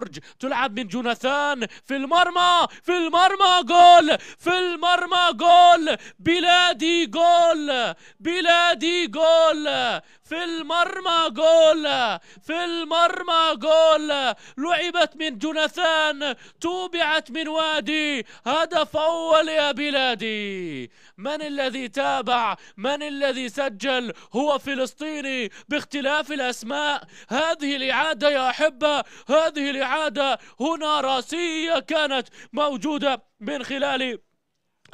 جورج تلعب من جوناثان في المرمى في المرمى جول في المرمى جول بلادي جول بلادي جول في المرمى جول في المرمى جول لعبت من جوناثان توبعت من وادي هدف أول يا بلادي من الذي تابع من الذي سجل هو فلسطيني باختلاف الأسماء هذه الإعادة يا أحبة هذه الإعادة هنا راسية كانت موجودة من خلال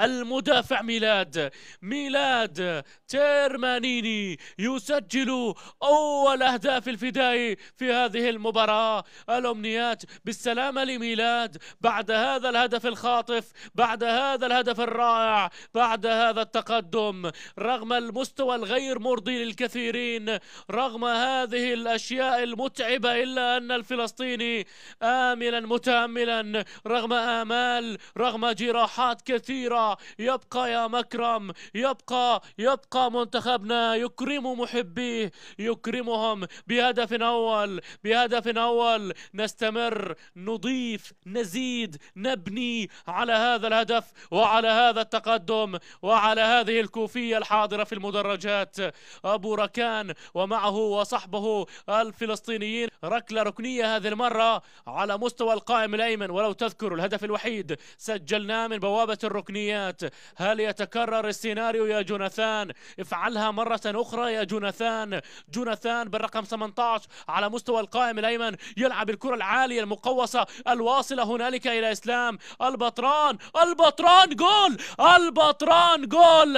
المدافع ميلاد ميلاد تيرمانيني يسجل أول أهداف الفدائي في هذه المباراة الأمنيات بالسلامة لميلاد بعد هذا الهدف الخاطف بعد هذا الهدف الرائع بعد هذا التقدم رغم المستوى الغير مرضي للكثيرين رغم هذه الأشياء المتعبة إلا أن الفلسطيني آملا متأملا رغم آمال رغم جراحات كثيرة يبقى يا مكرم يبقى يبقى منتخبنا يكرم محبيه يكرمهم بهدف أول بهدف أول نستمر نضيف نزيد نبني على هذا الهدف وعلى هذا التقدم وعلى هذه الكوفية الحاضرة في المدرجات أبو ركان ومعه وصحبه الفلسطينيين ركلة ركنية هذه المرة على مستوى القائم الأيمن ولو تذكروا الهدف الوحيد سجلناه من بوابة الركنية الامكانيات هل يتكرر السيناريو يا جوناثان افعلها مرة اخرى يا جوناثان جوناثان بالرقم 18 على مستوى القائم الايمن يلعب الكرة العالية المقوصة الواصلة هنالك الى اسلام البطران البطران جول البطران جول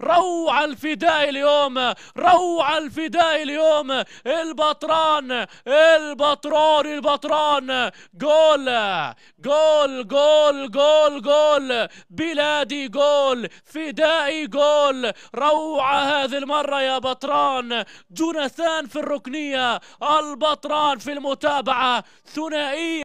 روعة الفداء اليوم روعة الفداء اليوم البطران البطران البطران جول جول جول جول جول بلا نادي جول فدائي جول روعة هذه المرة يا بطران جوناثان في الركنية البطران في المتابعة ثنائية